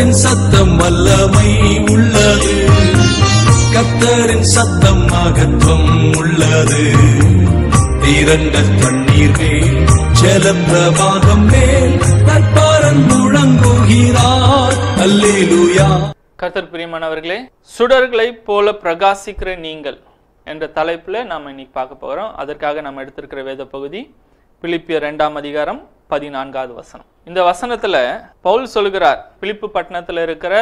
கத்தரின் சத்தம் வல்லமை உள்ளது கத்தரின் சத்தம் மகத்துவம் உள்ளது தீரங்கள் தண்ணீர் மேல் ஜல பிரபாகம் மேல் நட்பாரன் முழங்குகிறார் அல்லேலூயா கர்த்தர் பிரியமானவர்களே சுடர்களைப் போல பிரகாசிக்கிற நீங்கள் என்ற தலைப்பில் நாம் இன்னைக்கு பார்க்க போகிறோம் அதற்காக நாம் எடுத்திருக்கிற வேத பகுதி பிலிப்பிய ரெண்டாம் அதிகாரம் பதினான்காவது வசனம் இந்த வசனத்துல பவுல் சொல்கிறார் பிலிப்பு பட்டணத்துல இருக்கிற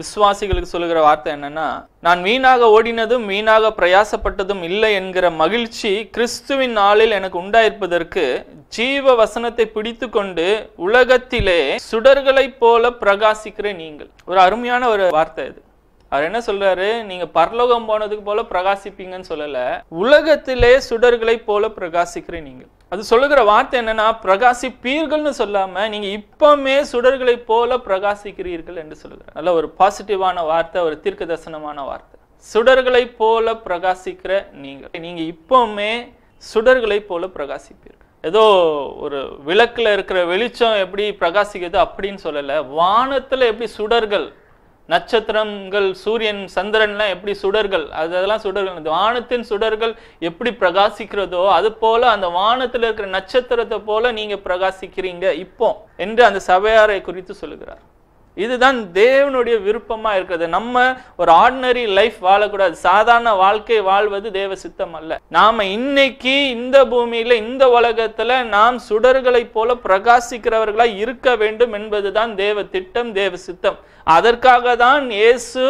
விசுவாசிகளுக்கு சொல்லுகிற வார்த்தை என்னன்னா நான் வீணாக ஓடினதும் வீணாக பிரயாசப்பட்டதும் இல்லை என்கிற மகிழ்ச்சி கிறிஸ்துவின் நாளில் எனக்கு உண்டாயிருப்பதற்கு ஜீவ வசனத்தை பிடித்து கொண்டு உலகத்திலே சுடர்களை போல பிரகாசிக்கிற நீங்கள் ஒரு அருமையான ஒரு வார்த்தை இது அவர் என்ன சொல்றாரு நீங்க பரலோகம் போனதுக்கு போல பிரகாசிப்பீங்கன்னு சொல்லல உலகத்திலே சுடர்களை போல பிரகாசிக்கிற நீங்கள் அது சொல்லுகிற வார்த்தை என்னன்னா பிரகாசிப்பீர்கள்னு சொல்லாம நீங்க இப்பமே சுடர்களை போல பிரகாசிக்கிறீர்கள் என்று சொல்லுகிறார் நல்ல ஒரு பாசிட்டிவான வார்த்தை ஒரு தீர்க்க தரிசனமான வார்த்தை சுடர்களை போல பிரகாசிக்கிற நீங்கள் நீங்க இப்பவுமே சுடர்களை போல பிரகாசிப்பீர்கள் ஏதோ ஒரு விளக்குல இருக்கிற வெளிச்சம் எப்படி பிரகாசிக்கிறது அப்படின்னு சொல்லலை வானத்துல எப்படி சுடர்கள் நட்சத்திரங்கள் சூரியன் சந்திரன்லாம் எப்படி சுடர்கள் அதெல்லாம் சுடர்கள் வானத்தின் சுடர்கள் எப்படி பிரகாசிக்கிறதோ அது போல அந்த வானத்தில் இருக்கிற நட்சத்திரத்தை போல நீங்க பிரகாசிக்கிறீங்க இப்போ என்று அந்த சபையாரை குறித்து சொல்லுகிறார் இதுதான் தேவனுடைய விருப்பமாக இருக்கிறது நம்ம ஒரு ஆர்டினரி லைஃப் வாழக்கூடாது சாதாரண வாழ்க்கை வாழ்வது தேவ சித்தம் அல்ல நாம் இன்னைக்கு இந்த பூமியில் இந்த உலகத்தில் நாம் சுடர்களைப் போல பிரகாசிக்கிறவர்களாக இருக்க வேண்டும் என்பதுதான் தேவ திட்டம் தேவ சித்தம் அதற்காக தான் இயேசு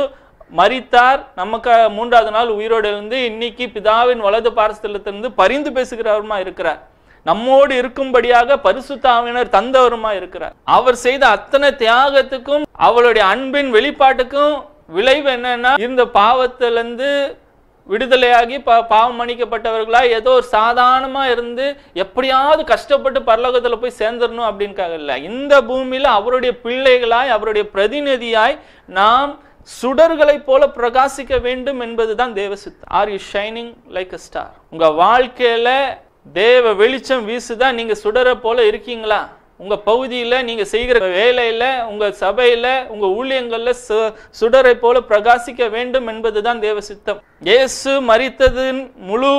மறித்தார் நமக்கு மூன்றாவது நாள் உயிரோடு இருந்து இன்னைக்கு பிதாவின் வலது பாரசத்திலிருந்து பரிந்து பேசுகிறவருமா இருக்கிறார் நம்மோடு இருக்கும்படியாக பரிசுத்தாவினர் தந்தவருமா இருக்கிறார் அவர் செய்த அத்தனை தியாகத்துக்கும் அவளுடைய அன்பின் வெளிப்பாட்டுக்கும் விளைவு என்னன்னா இந்த பாவத்திலிருந்து விடுதலையாகி பா பாவம் மன்னிக்கப்பட்டவர்களா ஏதோ ஒரு சாதாரணமாக இருந்து எப்படியாவது கஷ்டப்பட்டு பரலோகத்தில் போய் சேர்ந்துடணும் அப்படின்க்காக இல்லை இந்த பூமியில் அவருடைய பிள்ளைகளாய் அவருடைய பிரதிநிதியாய் நாம் சுடர்களை போல பிரகாசிக்க வேண்டும் என்பதுதான் தேவசித்தம் are you shining like a star உங்க வாழ்க்கையில தேவ வெளிச்சம் வீசுதா நீங்கள் சுடர போல இருக்கீங்களா உங்கள் பகுதியில் நீங்கள் செய்கிற வேலையில் உங்கள் சபையில் உங்கள் ஊழியங்களில் சு சுடரை போல பிரகாசிக்க வேண்டும் என்பதுதான் தேவ சித்தம் இயேசு மறித்ததின் முழு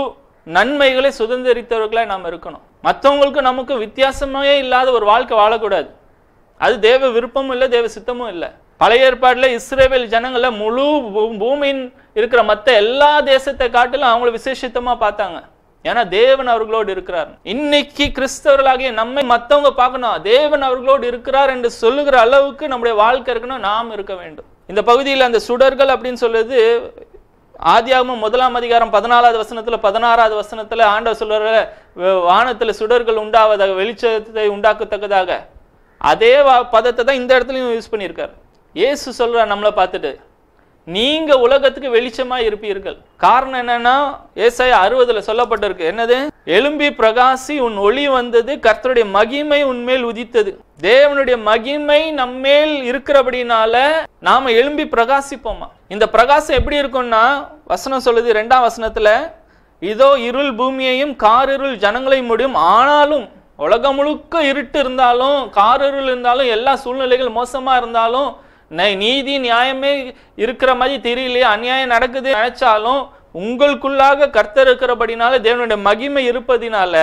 நன்மைகளை சுதந்திரித்தவர்களாக நாம் இருக்கணும் மற்றவங்களுக்கும் நமக்கு வித்தியாசமே இல்லாத ஒரு வாழ்க்கை வாழக்கூடாது அது தேவ விருப்பமும் இல்லை தேவ சித்தமும் இல்லை பழைய ஏற்பாட்டில் இஸ்ரேவேல் ஜனங்களை முழு பூமியின் இருக்கிற மற்ற எல்லா தேசத்தை காட்டிலும் அவங்கள விசேஷித்தமாக பார்த்தாங்க ஏன்னா தேவன் அவர்களோடு இருக்கிறார் இன்னைக்கு கிறிஸ்தவர்களாகிய நம்மை மற்றவங்க பார்க்கணும் தேவன் அவர்களோடு இருக்கிறார் என்று சொல்லுகிற அளவுக்கு நம்முடைய வாழ்க்கை இருக்கணும் நாம் இருக்க வேண்டும் இந்த பகுதியில் அந்த சுடர்கள் அப்படின்னு சொல்றது ஆதியாகமும் முதலாம் அதிகாரம் பதினாலாவது வசனத்தில் பதினாறாவது வசனத்தில் ஆண்டவர் சொல்ற வானத்தில் சுடர்கள் உண்டாவதாக வெளிச்சத்தை உண்டாக்கத்தக்கதாக அதே பதத்தை தான் இந்த இடத்துலையும் யூஸ் பண்ணியிருக்காரு ஏசு சொல்ற நம்மளை பார்த்துட்டு நீங்க உலகத்துக்கு வெளிச்சமா இருப்பீர்கள் காரணம் என்னன்னா ஏசாய அறுபதுல சொல்லப்பட்டிருக்கு என்னது எலும்பி பிரகாசி உன் ஒளி வந்தது கர்த்தருடைய மகிமை உன்மேல் உதித்தது தேவனுடைய மகிமை நம்மேல் இருக்கிறபடினால நாம எலும்பி பிரகாசிப்போமா இந்த பிரகாசம் எப்படி இருக்கும்னா வசனம் சொல்லுது ரெண்டாம் வசனத்துல இதோ இருள் பூமியையும் காரிருள் ஜனங்களையும் முடியும் ஆனாலும் உலகம் முழுக்க இருட்டு இருந்தாலும் காரிருள் இருந்தாலும் எல்லா சூழ்நிலைகள் மோசமா இருந்தாலும் நீதி நியாயமே இருக்கிற மாதிரி தெரியலையே அநியாயம் நடக்குது நினைச்சாலும் உங்களுக்குள்ளாக கர்த்தர் இருக்கிறபடினால தேவனுடைய மகிமை இருப்பதினால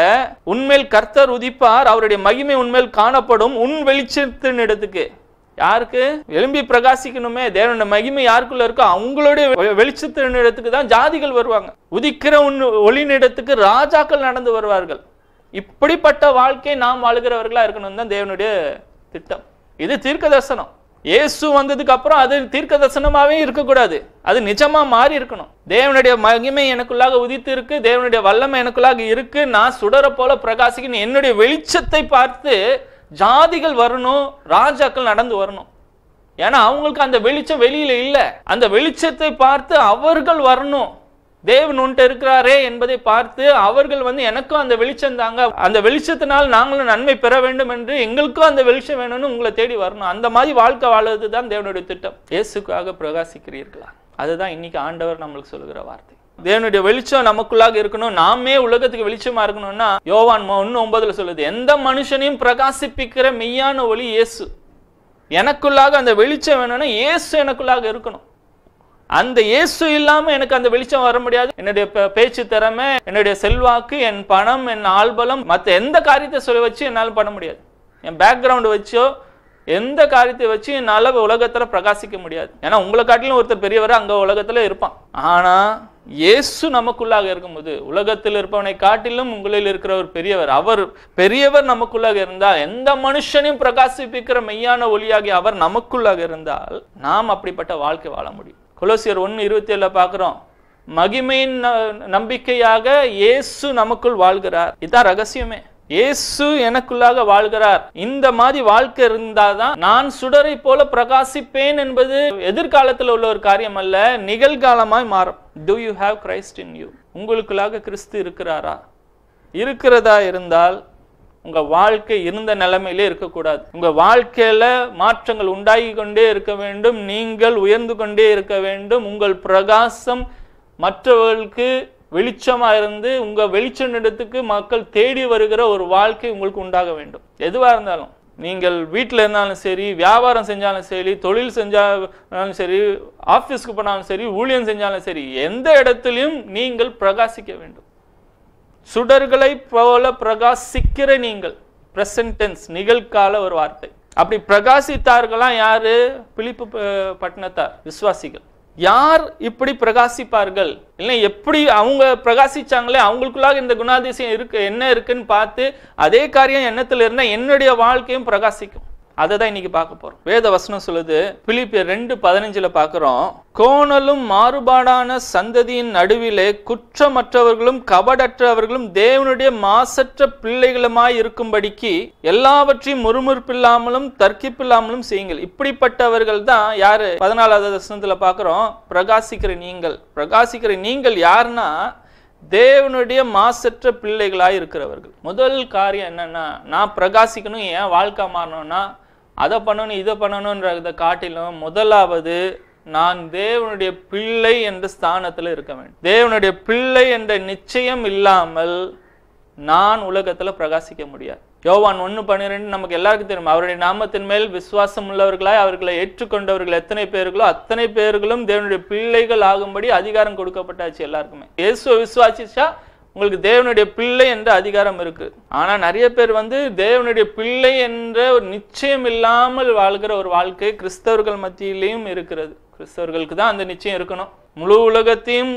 உண்மையில் கர்த்தர் உதிப்பார் அவருடைய மகிமை உண்மையில் காணப்படும் உன் வெளிச்சத்தின் இடத்துக்கு யாருக்கு எலும்பி பிரகாசிக்கணுமே தேவனுடைய மகிமை யாருக்குள்ள இருக்கோ அவங்களுடைய வெளிச்சத்தின் இடத்துக்கு தான் ஜாதிகள் வருவாங்க உதிக்கிற உன் ஒளிநிடத்துக்கு ராஜாக்கள் நடந்து வருவார்கள் இப்படிப்பட்ட வாழ்க்கை நாம் வாழ்கிறவர்களா இருக்கணும் தான் தேவனுடைய திட்டம் இது தீர்க்க தரிசனம் இயேசு வந்ததுக்கு அப்புறம் அது தீர்க்க தரிசனமாகவே இருக்கக்கூடாது அது நிஜமாக மாறி இருக்கணும் தேவனுடைய மகிமை எனக்குள்ளாக உதித்து இருக்கு தேவனுடைய வல்லமை எனக்குள்ளாக இருக்கு நான் சுடர போல பிரகாசிக்கணும் என்னுடைய வெளிச்சத்தை பார்த்து ஜாதிகள் வரணும் ராஜாக்கள் நடந்து வரணும் ஏன்னா அவங்களுக்கு அந்த வெளிச்சம் வெளியில இல்லை அந்த வெளிச்சத்தை பார்த்து அவர்கள் வரணும் தேவன் உண்ட இருக்கிறாரே என்பதை பார்த்து அவர்கள் வந்து எனக்கும் அந்த வெளிச்சம் தாங்க அந்த வெளிச்சத்தினால் நாங்களும் நன்மை பெற வேண்டும் என்று எங்களுக்கும் அந்த வெளிச்சம் வேணும்னு உங்களை தேடி வரணும் அந்த மாதிரி வாழ்க்கை வாழ்வது தான் தேவனுடைய திட்டம் இயேசுக்காக பிரகாசிக்கிறீர்களா அதுதான் இன்னைக்கு ஆண்டவர் நம்மளுக்கு சொல்லுகிற வார்த்தை தேவனுடைய வெளிச்சம் நமக்குள்ளாக இருக்கணும் நாமே உலகத்துக்கு வெளிச்சமா இருக்கணும்னா யோவான் ஒன்னு ஒன்பதுல சொல்லுது எந்த மனுஷனையும் பிரகாசிப்பிக்கிற மெய்யான ஒளி இயேசு எனக்குள்ளாக அந்த வெளிச்சம் வேணும்னா இயேசு எனக்குள்ளாக இருக்கணும் அந்த இயேசு இல்லாம எனக்கு அந்த வெளிச்சம் வர முடியாது என்னுடைய பேச்சு திறமை என்னுடைய செல்வாக்கு என் பணம் என் ஆள்பலம் மற்ற எந்த காரியத்தை சொல்லி வச்சு என்னால் பண்ண முடியாது என் பேக்ரவுண்ட் வச்சோ எந்த காரியத்தை வச்சு என்னால் உலகத்தில் பிரகாசிக்க முடியாது ஏன்னா உங்களை காட்டிலும் ஒருத்தர் பெரியவர் அங்கே உலகத்தில் இருப்பான் ஆனால் இயேசு நமக்குள்ளாக இருக்கும்போது உலகத்தில் இருப்பவனை காட்டிலும் உங்களில் இருக்கிறவர் பெரியவர் அவர் பெரியவர் நமக்குள்ளாக இருந்தால் எந்த மனுஷனையும் பிரகாசிப்பிக்கிற மெய்யான ஒளியாகி அவர் நமக்குள்ளாக இருந்தால் நாம் அப்படிப்பட்ட வாழ்க்கை வாழ முடியும் கொலோசியர் ஒன்று இருபத்தி ஏழில் பார்க்குறோம் மகிமையின் நம்பிக்கையாக இயேசு நமக்குள் வாழ்கிறார் இதுதான் ரகசியமே இயேசு எனக்குள்ளாக வாழ்கிறார் இந்த மாதிரி வாழ்க்கை இருந்தாதான் நான் சுடரை போல பிரகாசிப்பேன் என்பது எதிர்காலத்தில் உள்ள ஒரு காரியம் அல்ல நிகழ்காலமாய் மாறும் do you have Christ in you உங்களுக்குள்ளாக கிறிஸ்து இருக்கிறாரா இருக்கிறதா இருந்தால் உங்கள் வாழ்க்கை இருந்த நிலைமையிலே இருக்கக்கூடாது உங்கள் வாழ்க்கையில் மாற்றங்கள் உண்டாகி கொண்டே இருக்க வேண்டும் நீங்கள் உயர்ந்து கொண்டே இருக்க வேண்டும் உங்கள் பிரகாசம் மற்றவர்களுக்கு வெளிச்சமாக இருந்து உங்கள் வெளிச்ச இடத்துக்கு மக்கள் தேடி வருகிற ஒரு வாழ்க்கை உங்களுக்கு உண்டாக வேண்டும் எதுவாக இருந்தாலும் நீங்கள் வீட்டில் இருந்தாலும் சரி வியாபாரம் செஞ்சாலும் சரி தொழில் செஞ்சாலும் சரி ஆஃபீஸ்க்கு போனாலும் சரி ஊழியம் செஞ்சாலும் சரி எந்த இடத்துலையும் நீங்கள் பிரகாசிக்க வேண்டும் சுடர்களை போல பிரகாசிக்கிற நீங்கள் பிரசன்டென்ஸ் நிகழ்கால ஒரு வார்த்தை அப்படி பிரகாசித்தார்களாம் யாரு பிலிப்பு பட்டணத்தார் விசுவாசிகள் யார் இப்படி பிரகாசிப்பார்கள் இல்லை எப்படி அவங்க பிரகாசிச்சாங்களே அவங்களுக்குள்ளாக இந்த குணாதிசயம் இருக்கு என்ன இருக்குன்னு பார்த்து அதே காரியம் எண்ணத்தில் இருந்தால் என்னுடைய வாழ்க்கையும் பிரகாசிக்கும் அதை தான் இன்னைக்கு பார்க்க போறோம் வேத வசனம் சொல்லுது பிலிப்பிய ரெண்டு பதினஞ்சுல பார்க்கிறோம் கோணலும் மாறுபாடான சந்ததியின் நடுவிலே குற்றமற்றவர்களும் கபடற்றவர்களும் தேவனுடைய மாசற்ற பிள்ளைகளுமாய் இருக்கும்படிக்கு எல்லாவற்றையும் முறுமுறுப்பில்லாமலும் தர்க்கிப்பில்லாமலும் செய்யுங்கள் இப்படிப்பட்டவர்கள் தான் யாரு பதினாலாவது வசனத்துல பாக்குறோம் பிரகாசிக்கிற நீங்கள் பிரகாசிக்கிற நீங்கள் யாருன்னா தேவனுடைய மாசற்ற பிள்ளைகளாக இருக்கிறவர்கள் முதல் காரியம் என்னன்னா நான் பிரகாசிக்கணும் ஏன் வாழ்க்கை மாறணும்னா அதை பண்ணணும் இதை பண்ணணுன்றதை காட்டிலும் முதலாவது நான் தேவனுடைய பிள்ளை என்ற ஸ்தானத்தில் இருக்க வேண்டும் தேவனுடைய பிள்ளை என்ற நிச்சயம் இல்லாமல் நான் உலகத்தில் பிரகாசிக்க முடியாது யோவான் ஒன்று பன்னிரெண்டு நமக்கு எல்லாருக்கும் தெரியும் அவருடைய நாமத்தின் மேல் விசுவாசம் உள்ளவர்களாய் அவர்களை ஏற்றுக்கொண்டவர்கள் எத்தனை பேர்களோ அத்தனை பேர்களும் தேவனுடைய பிள்ளைகள் ஆகும்படி அதிகாரம் கொடுக்கப்பட்டாச்சு எல்லாருக்குமே இயேசுவை விசுவாசிச்சா உங்களுக்கு தேவனுடைய பிள்ளை என்ற அதிகாரம் இருக்கு ஆனா நிறைய பேர் வந்து தேவனுடைய பிள்ளை என்ற ஒரு நிச்சயம் இல்லாமல் வாழ்கிற ஒரு வாழ்க்கை கிறிஸ்தவர்கள் மத்தியிலையும் இருக்கிறது கிறிஸ்தவர்களுக்கு தான் அந்த நிச்சயம் இருக்கணும் முழு உலகத்தையும்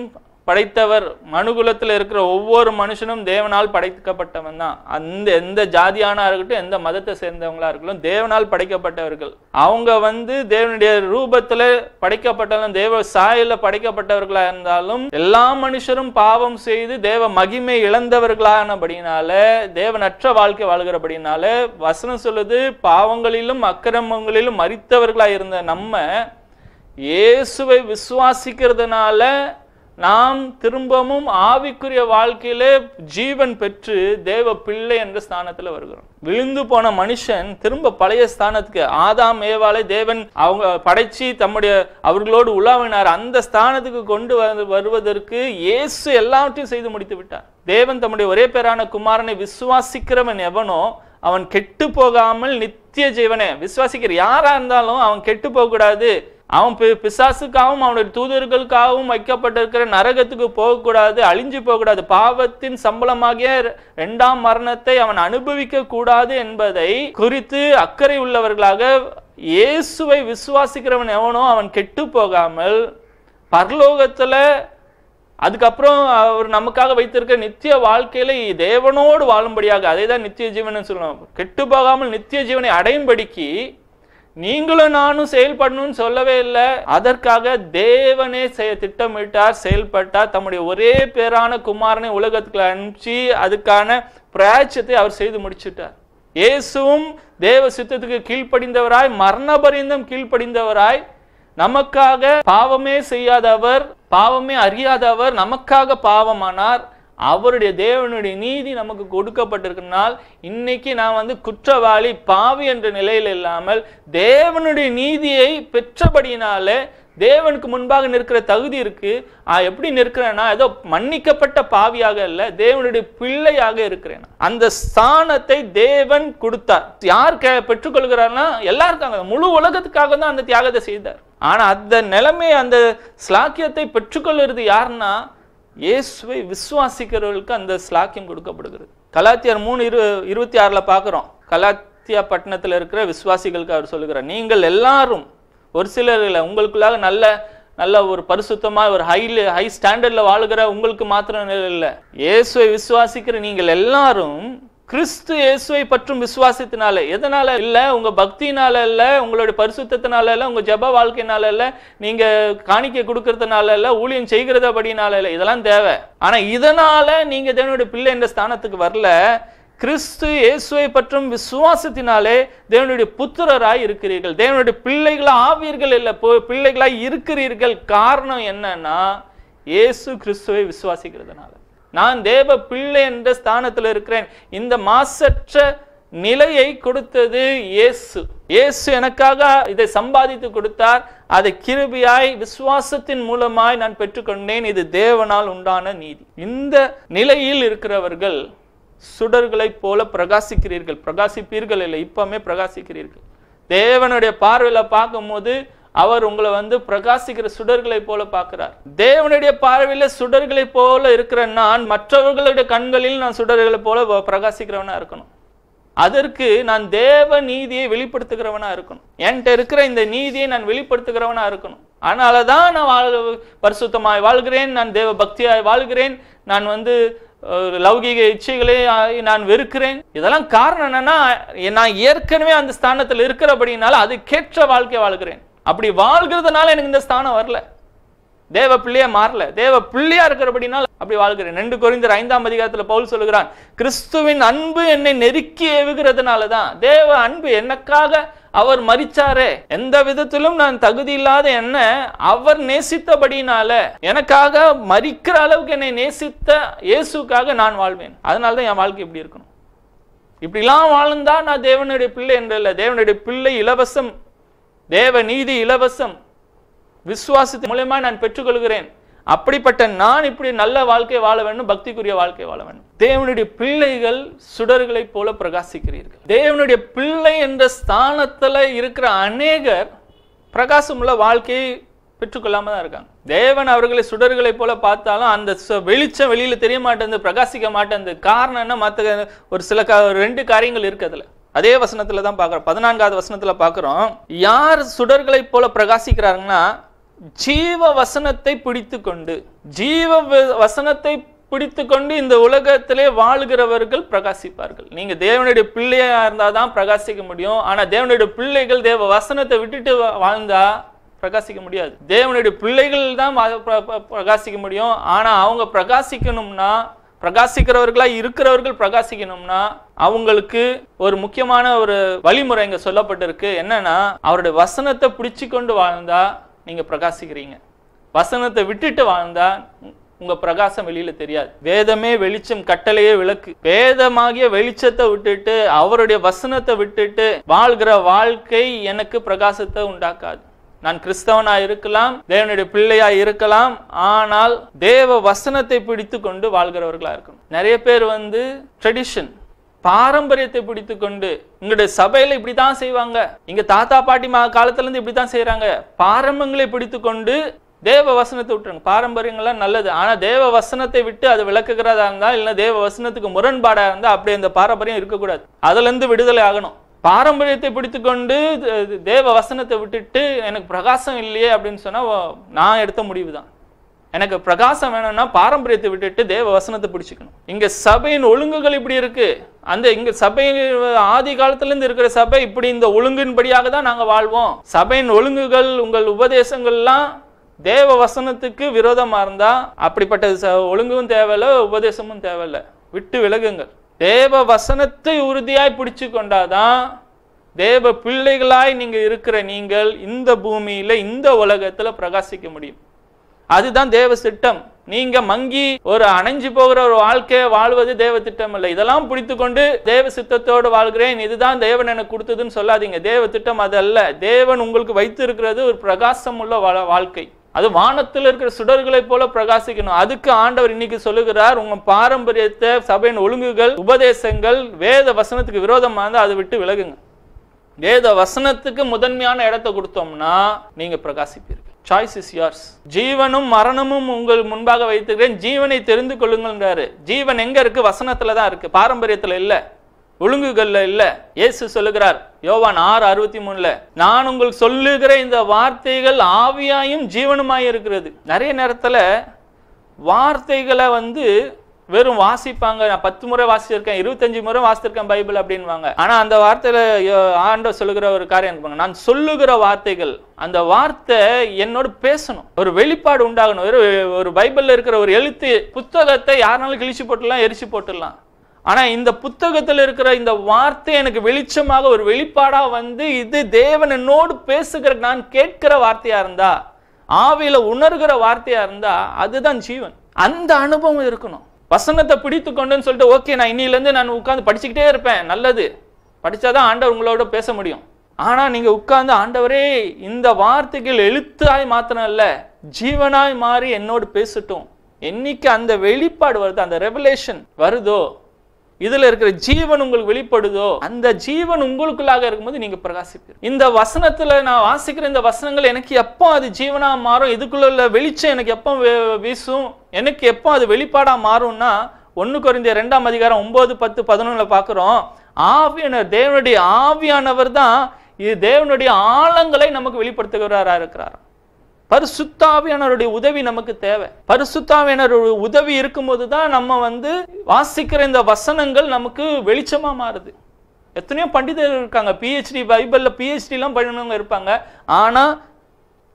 படைத்தவர் மனுகுலத்தில் இருக்கிற ஒவ்வொரு மனுஷனும் தேவனால் படைக்கப்பட்டவன் தான் அந்த எந்த ஜாதியானா இருக்கட்டும் எந்த மதத்தை சேர்ந்தவங்களா இருக்கட்டும் தேவனால் படைக்கப்பட்டவர்கள் அவங்க வந்து தேவனுடைய ரூபத்துல படைக்கப்பட்டாலும் தேவ சாயல படைக்கப்பட்டவர்களா இருந்தாலும் எல்லா மனுஷரும் பாவம் செய்து தேவ மகிமை இழந்தவர்களானபடினால தேவனற்ற வாழ்க்கை வாழ்கிறபடினால வசனம் சொல்லுது பாவங்களிலும் அக்கிரமங்களிலும் மறித்தவர்களா இருந்த நம்ம இயேசுவை விசுவாசிக்கிறதுனால நாம் திரும்பவும் ஆவிக்குரிய வாழ்க்கையிலே ஜீவன் பெற்று தேவ பிள்ளை என்ற ஸ்தானத்தில் வருகிறோம் விழுந்து போன மனுஷன் திரும்ப பழைய ஸ்தானத்துக்கு ஆதாம் ஏவாலே தேவன் அவங்க படைச்சி தம்முடைய அவர்களோடு உலாவினார் அந்த ஸ்தானத்துக்கு கொண்டு வருவதற்கு இயேசு எல்லாவற்றையும் செய்து முடித்து விட்டார் தேவன் தம்முடைய ஒரே பேரான குமாரனை விசுவாசிக்கிறவன் எவனோ அவன் கெட்டு போகாமல் நித்திய ஜீவனை விசுவாசிக்கிற யாரா இருந்தாலும் அவன் கெட்டு போகக்கூடாது அவன் பி பிசாசுக்காகவும் அவனுடைய தூதர்களுக்காகவும் வைக்கப்பட்டிருக்கிற நரகத்துக்கு போகக்கூடாது அழிஞ்சு போகக்கூடாது பாவத்தின் சம்பளமாகிய இரண்டாம் மரணத்தை அவன் அனுபவிக்க கூடாது என்பதை குறித்து அக்கறை உள்ளவர்களாக இயேசுவை விசுவாசிக்கிறவன் எவனோ அவன் கெட்டு போகாமல் பரலோகத்தில் அதுக்கப்புறம் அவர் நமக்காக வைத்திருக்கிற நித்திய வாழ்க்கையில தேவனோடு வாழும்படியாக அதை தான் நித்திய ஜீவன் சொல்லணும் கெட்டு போகாமல் நித்திய ஜீவனை அடையும்படிக்கு நீங்களும் நானும் செயல்படணும்னு சொல்லவே இல்லை அதற்காக தேவனே செய்ய திட்டமிட்டார் செயல்பட்டார் தம்முடைய ஒரே பேரான குமாரனை உலகத்துக்கு அனுப்பிச்சு அதுக்கான பிராய்ச்சத்தை அவர் செய்து முடிச்சுட்டார் இயேசுவும் தேவ சித்தத்துக்கு கீழ்ப்படிந்தவராய் மரணபரியந்தம் கீழ்ப்படிந்தவராய் நமக்காக பாவமே செய்யாதவர் பாவமே அறியாதவர் நமக்காக பாவமானார் அவருடைய தேவனுடைய நீதி நமக்கு கொடுக்கப்பட்டிருக்கனால் இன்னைக்கு நான் வந்து குற்றவாளி பாவி என்ற நிலையில் இல்லாமல் தேவனுடைய நீதியை பெற்றபடியினால தேவனுக்கு முன்பாக நிற்கிற தகுதி இருக்கு எப்படி நிற்கிறேன்னா ஏதோ மன்னிக்கப்பட்ட பாவியாக இல்லை தேவனுடைய பிள்ளையாக இருக்கிறேன் அந்த ஸ்தானத்தை தேவன் கொடுத்தார் யார் பெற்றுக்கொள்கிறார்னா எல்லாருக்காக முழு உலகத்துக்காக தான் அந்த தியாகத்தை செய்தார் ஆனா அந்த நிலைமை அந்த ஸ்லாக்கியத்தை பெற்றுக்கொள்வது யாருன்னா இயேசுவை விசுவாசிக்கிறவர்களுக்கு அந்த ஸ்லாக்கியம் கொடுக்கப்படுகிறது கலாத்தியார் மூணு இரு இருபத்தி ஆறில் பார்க்குறோம் கலாத்தியா பட்டணத்தில் இருக்கிற விசுவாசிகளுக்கு அவர் சொல்லுகிறார் நீங்கள் எல்லாரும் ஒரு சிலர்கள் உங்களுக்குள்ளாக நல்ல நல்ல ஒரு பரிசுத்தமாக ஒரு ஹைல ஹை ஸ்டாண்டர்டில் வாழுகிற உங்களுக்கு மாத்திரம் இல்லை இயேசுவை விசுவாசிக்கிற நீங்கள் எல்லாரும் கிறிஸ்து இயேசுவை பற்றும் விசுவாசத்தினால எதனால இல்ல உங்க பக்தினால இல்ல உங்களுடைய பரிசுத்தினால இல்ல உங்க ஜப வாழ்க்கையினால இல்ல நீங்க காணிக்க கொடுக்கறதுனால இல்ல ஊழியம் செய்கிறதபடினால இல்ல இதெல்லாம் தேவை ஆனா இதனால நீங்க தேவனுடைய பிள்ளை என்ற ஸ்தானத்துக்கு வரல கிறிஸ்து இயேசுவை பற்றும் விசுவாசத்தினாலே தேவனுடைய புத்திரராய் இருக்கிறீர்கள் தேவனுடைய பிள்ளைகளா ஆவீர்கள் இல்லை பிள்ளைகளாய் இருக்கிறீர்கள் காரணம் என்னன்னா இயேசு கிறிஸ்துவை விசுவாசிக்கிறதுனால நான் தேவ பிள்ளை என்ற ஸ்தானத்தில் இருக்கிறேன் இந்த மாசற்ற நிலையை கொடுத்தது இயேசு இயேசு எனக்காக இதை சம்பாதித்து கொடுத்தார் அதை கிருபியாய் விசுவாசத்தின் மூலமாய் நான் பெற்றுக்கொண்டேன் இது தேவனால் உண்டான நீதி இந்த நிலையில் இருக்கிறவர்கள் சுடர்களைப் போல பிரகாசிக்கிறீர்கள் பிரகாசிப்பீர்கள் இல்லை இப்பவுமே பிரகாசிக்கிறீர்கள் தேவனுடைய பார்வையில் பார்க்கும்போது அவர் உங்களை வந்து பிரகாசிக்கிற சுடர்களை போல பார்க்கிறார் தேவனுடைய பார்வையில் சுடர்களை போல இருக்கிற நான் மற்றவர்களுடைய கண்களில் நான் சுடர்களை போல பிரகாசிக்கிறவனா இருக்கணும் அதற்கு நான் தேவ நீதியை வெளிப்படுத்துகிறவனா இருக்கணும் என்கிட்ட இருக்கிற இந்த நீதியை நான் வெளிப்படுத்துகிறவனா இருக்கணும் அதனால தான் நான் வாழ் பரிசுத்தமாய் வாழ்கிறேன் நான் தேவ பக்தியாய் வாழ்கிறேன் நான் வந்து லௌகிக இச்சைகளே நான் வெறுக்கிறேன் இதெல்லாம் காரணம் என்னன்னா நான் ஏற்கனவே அந்த ஸ்தானத்தில் இருக்கிறபடினால அதுக்கேற்ற வாழ்க்கை வாழ்கிறேன் அப்படி வாழ்கிறதுனால எனக்கு இந்த ஸ்தானம் வரல தேவ பிள்ளையா மாறல தேவ பிள்ளையா இருக்கிறபடினால் அப்படி வாழ்கிறேன் ரெண்டு குறைந்தர் ஐந்தாம் அதிகாரத்தில் பவுல் சொல்லுகிறான் கிறிஸ்துவின் அன்பு என்னை நெருக்கி ஏவுகிறதுனால தான் தேவ அன்பு எனக்காக அவர் மறிச்சாரே எந்த விதத்திலும் நான் தகுதி இல்லாத என்ன அவர் நேசித்தபடினால எனக்காக மறிக்கிற அளவுக்கு என்னை நேசித்த இயேசுக்காக நான் வாழ்வேன் அதனால தான் என் வாழ்க்கை இப்படி இருக்கணும் இப்படிலாம் வாழ்ந்தா நான் தேவனுடைய பிள்ளை என்றல்ல தேவனுடைய பிள்ளை இலவசம் தேவ நீதி இலவசம் விசுவாசத்தின் மூலயமா நான் பெற்றுக்கொள்கிறேன் அப்படிப்பட்ட நான் இப்படி நல்ல வாழ்க்கை வாழ வேண்டும் பக்திக்குரிய வாழ்க்கை வாழ வேண்டும் தேவனுடைய பிள்ளைகள் சுடர்களைப் போல பிரகாசிக்கிறீர்கள் தேவனுடைய பிள்ளை என்ற ஸ்தானத்தில் இருக்கிற அநேகர் பிரகாசம் உள்ள வாழ்க்கையை பெற்றுக்கொள்ளாம தான் இருக்காங்க தேவன் அவர்களை சுடர்களைப் போல பார்த்தாலும் அந்த வெளிச்சம் வெளியில் தெரிய மாட்டேங்குது பிரகாசிக்க மாட்டேங்குது காரணம் என்ன மற்ற ஒரு சில ரெண்டு காரியங்கள் இருக்கு அதில் அதே வசனத்தில் தான் பார்க்குறோம் பதினான்காவது வசனத்தில் பார்க்குறோம் யார் சுடர்களைப் போல பிரகாசிக்கிறாங்கன்னா ஜீவ வசனத்தை பிடித்து கொண்டு ஜீவ வசனத்தை பிடித்து கொண்டு இந்த உலகத்திலே வாழ்கிறவர்கள் பிரகாசிப்பார்கள் நீங்கள் தேவனுடைய பிள்ளையா இருந்தால் தான் பிரகாசிக்க முடியும் ஆனால் தேவனுடைய பிள்ளைகள் தேவ வசனத்தை விட்டுட்டு வாழ்ந்தா பிரகாசிக்க முடியாது தேவனுடைய பிள்ளைகள் தான் பிரகாசிக்க முடியும் ஆனால் அவங்க பிரகாசிக்கணும்னா பிரகாசிக்கிறவர்களா இருக்கிறவர்கள் பிரகாசிக்கணும்னா அவங்களுக்கு ஒரு முக்கியமான ஒரு வழிமுறை இங்க சொல்லப்பட்டிருக்கு என்னன்னா அவருடைய வசனத்தை பிடிச்சு கொண்டு வாழ்ந்தா நீங்க பிரகாசிக்கிறீங்க வசனத்தை விட்டுட்டு வாழ்ந்தா உங்க பிரகாசம் வெளியில தெரியாது வேதமே வெளிச்சம் கட்டளையே விளக்கு வேதமாகிய வெளிச்சத்தை விட்டுட்டு அவருடைய வசனத்தை விட்டுட்டு வாழ்கிற வாழ்க்கை எனக்கு பிரகாசத்தை உண்டாக்காது நான் கிறிஸ்தவனா இருக்கலாம் தேவனுடைய பிள்ளையா இருக்கலாம் ஆனால் தேவ வசனத்தை பிடித்து கொண்டு வாழ்கிறவர்களா இருக்கணும் நிறைய பேர் வந்து ட்ரெடிஷன் பாரம்பரியத்தை பிடித்து கொண்டு உங்களுடைய சபையில இப்படித்தான் செய்வாங்க இங்க தாத்தா பாட்டி மா காலத்துல இருந்து இப்படித்தான் செய்யறாங்க பாரம்பரியங்களை பிடித்து கொண்டு தேவ வசனத்தை விட்டுருங்க பாரம்பரியங்கள்லாம் நல்லது ஆனால் தேவ வசனத்தை விட்டு அது விளக்குகிறதா இருந்தால் இல்லைன்னா தேவ வசனத்துக்கு முரண்பாடாக இருந்தால் அப்படி அந்த பாரம்பரியம் இருக்கக்கூடாது அதுலேருந்து விடுதலை ஆகணும் பாரம்பரியத்தை பிடித்துக்கொண்டு தேவ வசனத்தை விட்டுட்டு எனக்கு பிரகாசம் இல்லையே அப்படின்னு சொன்னால் நான் எடுத்த முடிவு தான் எனக்கு பிரகாசம் வேணும்னா பாரம்பரியத்தை விட்டுட்டு தேவ வசனத்தை பிடிச்சிக்கணும் இங்கே சபையின் ஒழுங்குகள் இப்படி இருக்குது அந்த இங்கே சபை ஆதி காலத்துலேருந்து இருக்கிற சபை இப்படி இந்த ஒழுங்கின்படியாக தான் நாங்கள் வாழ்வோம் சபையின் ஒழுங்குகள் உங்கள் உபதேசங்கள்லாம் தேவ வசனத்துக்கு விரோதமாக இருந்தால் அப்படிப்பட்ட ஒழுங்கும் தேவையில்லை உபதேசமும் தேவையில்லை விட்டு விலகுங்கள் தேவ வசனத்தை உறுதியாய் பிடிச்சு கொண்டாதான் தேவ பிள்ளைகளாய் நீங்க இருக்கிற நீங்கள் இந்த பூமியில இந்த உலகத்துல பிரகாசிக்க முடியும் அதுதான் தேவ திட்டம் நீங்க மங்கி ஒரு அணைஞ்சு போகிற ஒரு வாழ்க்கையை வாழ்வது தேவ திட்டம் இல்லை இதெல்லாம் பிடித்து கொண்டு தேவ சித்தத்தோடு வாழ்கிறேன் இதுதான் தேவன் எனக்கு கொடுத்ததுன்னு சொல்லாதீங்க தேவ திட்டம் அது அல்ல தேவன் உங்களுக்கு வைத்திருக்கிறது ஒரு பிரகாசம் உள்ள வாழ்க்கை அது வானத்தில் இருக்கிற சுடர்களைப் போல பிரகாசிக்கணும் அதுக்கு ஆண்டவர் இன்னைக்கு சொல்லுகிறார் உங்க பாரம்பரியத்தை சபையின் ஒழுங்குகள் உபதேசங்கள் வேத வசனத்துக்கு விரோதமாக இருந்தால் அதை விட்டு விலகுங்க வேத வசனத்துக்கு முதன்மையான இடத்தை கொடுத்தோம்னா நீங்க பிரகாசிப்பீர்கள் சாய்ஸ் இஸ் யார்ஸ் ஜீவனும் மரணமும் உங்கள் முன்பாக வைத்துக்கிறேன் ஜீவனை தெரிந்து கொள்ளுங்கள் ஜீவன் எங்க இருக்கு வசனத்துல தான் இருக்கு பாரம்பரியத்துல இல்லை ஒழுங்குகள்ல இல்ல இயேசு சொல்லுகிறார் யோவான் ஆறு அறுபத்தி மூணுல நான் உங்களுக்கு சொல்லுகிற இந்த வார்த்தைகள் ஆவியாயும் ஜீவனுமாய் இருக்கிறது நிறைய நேரத்துல வார்த்தைகளை வந்து வெறும் வாசிப்பாங்க நான் பத்து முறை வாசிச்சிருக்கேன் இருபத்தஞ்சு முறை வாசித்திருக்கேன் பைபிள் அப்படின்வாங்க ஆனால் அந்த வார்த்தையில் ஆண்ட சொல்லுகிற ஒரு காரியம் இருப்பாங்க நான் சொல்லுகிற வார்த்தைகள் அந்த வார்த்தை என்னோட பேசணும் ஒரு வெளிப்பாடு உண்டாகணும் ஒரு ஒரு பைபிளில் இருக்கிற ஒரு எழுத்து புத்தகத்தை யாருனாலும் கிழிச்சு போட்டுடலாம் எரிச்சு போட்டுடலாம் ஆனால் இந்த புத்தகத்தில் இருக்கிற இந்த வார்த்தை எனக்கு வெளிச்சமாக ஒரு வெளிப்பாடாக வந்து இது தேவன் என்னோடு பேசுகிற நான் கேட்கிற வார்த்தையாக இருந்தா ஆவியில் உணர்கிற வார்த்தையாக இருந்தா அதுதான் ஜீவன் அந்த அனுபவம் இருக்கணும் வசனத்தை பிடித்து கொண்டு சொல்லிட்டு ஓகே நான் இன்னிலேருந்து நான் உட்காந்து படிச்சுக்கிட்டே இருப்பேன் நல்லது படித்தாதான் ஆண்டவர் உங்களோட பேச முடியும் ஆனால் நீங்கள் உட்கார்ந்து ஆண்டவரே இந்த வார்த்தைகள் எழுத்தாய் மாத்திரம் இல்லை ஜீவனாய் மாறி என்னோடு பேசட்டும் என்னைக்கு அந்த வெளிப்பாடு வருது அந்த ரெவலேஷன் வருதோ இதில் இருக்கிற ஜீவன் உங்களுக்கு வெளிப்படுதோ அந்த ஜீவன் உங்களுக்குள்ளாக இருக்கும்போது நீங்க பிரகாசிப்பீர் இந்த வசனத்துல நான் வாசிக்கிற இந்த வசனங்கள் எனக்கு எப்போ அது ஜீவனா மாறும் இதுக்குள்ள வெளிச்சம் எனக்கு எப்போ வீசும் எனக்கு எப்போ அது வெளிப்பாடா மாறும்னா ஒன்று குறைந்த ரெண்டாம் அதிகாரம் ஒன்பது பத்து பதினொன்றில் பாக்குறோம் ஆவியானவர் தேவனுடைய ஆவியானவர் தான் இது தேவனுடைய ஆழங்களை நமக்கு வெளிப்படுத்துகிறாரா இருக்கிறார் பரிசுத்தாவியானவருடைய உதவி நமக்கு தேவை பரிசுத்தாவியானவருடைய உதவி இருக்கும்போது தான் நம்ம வந்து வாசிக்கிற இந்த வசனங்கள் நமக்கு வெளிச்சமாக மாறுது எத்தனையோ பண்டிதர்கள் இருக்காங்க பிஹெச்டி பைபிளில் பிஹெச்டிலாம் பண்ணினவங்க இருப்பாங்க ஆனால்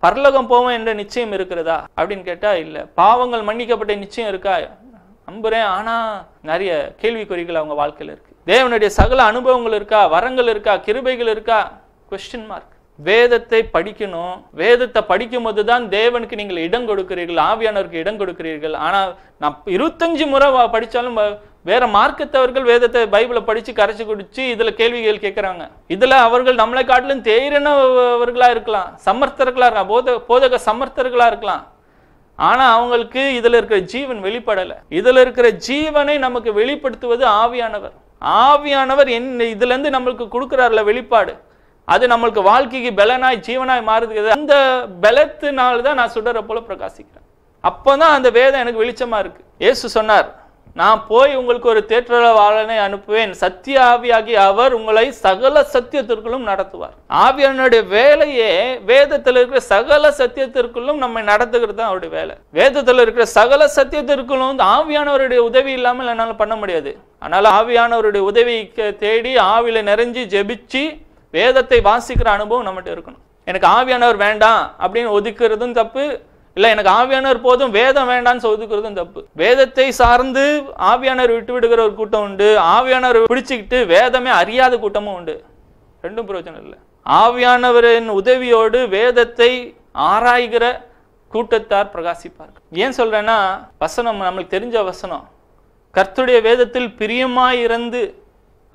பரலோகம் போவோம் என்ற நிச்சயம் இருக்கிறதா அப்படின்னு கேட்டால் இல்லை பாவங்கள் மன்னிக்கப்பட்ட நிச்சயம் இருக்கா நம்புகிறேன் ஆனால் நிறைய கேள்விக்குறிகள் அவங்க வாழ்க்கையில் இருக்குது தேவனுடைய சகல அனுபவங்கள் இருக்கா வரங்கள் இருக்கா கிருபைகள் இருக்கா கொஸ்டின் மார்க் வேதத்தை படிக்கணும் வேதத்தை படிக்கும்போது தான் தேவனுக்கு நீங்கள் இடம் கொடுக்கிறீர்கள் ஆவியானவருக்கு இடம் கொடுக்கிறீர்கள் ஆனால் நான் இருபத்தஞ்சு முறை படித்தாலும் வேற மார்க்கத்தவர்கள் வேதத்தை பைபிளை படித்து கரைச்சி குடிச்சு இதில் கேள்விகள் கேட்குறாங்க இதில் அவர்கள் நம்மளை காட்டிலும் தேரனவர்களாக இருக்கலாம் சமர்த்தர்களாக இருக்கலாம் போத போதக சமர்த்தர்களாக இருக்கலாம் ஆனால் அவங்களுக்கு இதில் இருக்கிற ஜீவன் வெளிப்படலை இதில் இருக்கிற ஜீவனை நமக்கு வெளிப்படுத்துவது ஆவியானவர் ஆவியானவர் என் இதுலேருந்து நம்மளுக்கு கொடுக்குறாருல வெளிப்பாடு அது நம்மளுக்கு வாழ்க்கைக்கு பலனாய் ஜீவனாய் மாறுதுக்கு அந்த பலத்தினால தான் நான் சுடுற போல பிரகாசிக்கிறேன் அப்போ தான் அந்த வேதம் எனக்கு வெளிச்சமாக இருக்குது ஏசு சொன்னார் நான் போய் உங்களுக்கு ஒரு தேற்றவாளனை அனுப்புவேன் சத்திய ஆவியாகி அவர் உங்களை சகல சத்தியத்திற்குள்ளும் நடத்துவார் ஆவியானுடைய வேலையே வேதத்தில் இருக்கிற சகல சத்தியத்திற்குள்ளும் நம்மை நடத்துகிறது தான் அவருடைய வேலை வேதத்தில் இருக்கிற சகல சத்தியத்திற்குள்ளும் வந்து ஆவியானவருடைய உதவி இல்லாமல் என்னால் பண்ண முடியாது ஆனால் ஆவியானவருடைய உதவிக்கு தேடி ஆவியில் நிறைஞ்சு ஜெபிச்சு வேதத்தை வாசிக்கிற அனுபவம் நம்மகிட்ட இருக்கணும் எனக்கு ஆவியானவர் வேண்டாம் அப்படின்னு ஒதுக்கிறதும் தப்பு இல்லை எனக்கு ஆவியானவர் போதும் வேதம் வேண்டாம்னு ஒதுக்குறதும் தப்பு வேதத்தை சார்ந்து ஆவியானவர் விட்டு விடுகிற ஒரு கூட்டம் உண்டு ஆவியானவர் பிடிச்சிக்கிட்டு வேதமே அறியாத கூட்டமும் உண்டு ரெண்டும் பிரயோஜனம் இல்லை ஆவியானவரின் உதவியோடு வேதத்தை ஆராய்கிற கூட்டத்தார் பிரகாசிப்பார்கள் ஏன் சொல்கிறேன்னா வசனம் நம்மளுக்கு தெரிஞ்ச வசனம் கர்த்துடைய வேதத்தில் பிரியமாயிருந்து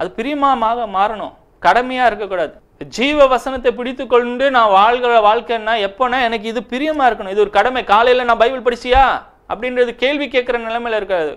அது பிரியமாக மாறணும் கடமையாக இருக்கக்கூடாது ஜீவ வசனத்தை பிடித்து கொண்டு நான் வாழ்கிற வாழ்க்கைன்னா எப்போனா எனக்கு இது பிரியமாக இருக்கணும் இது ஒரு கடமை காலையில் நான் பைபிள் படிச்சியா அப்படின்றது கேள்வி கேட்குற நிலைமையில் இருக்காது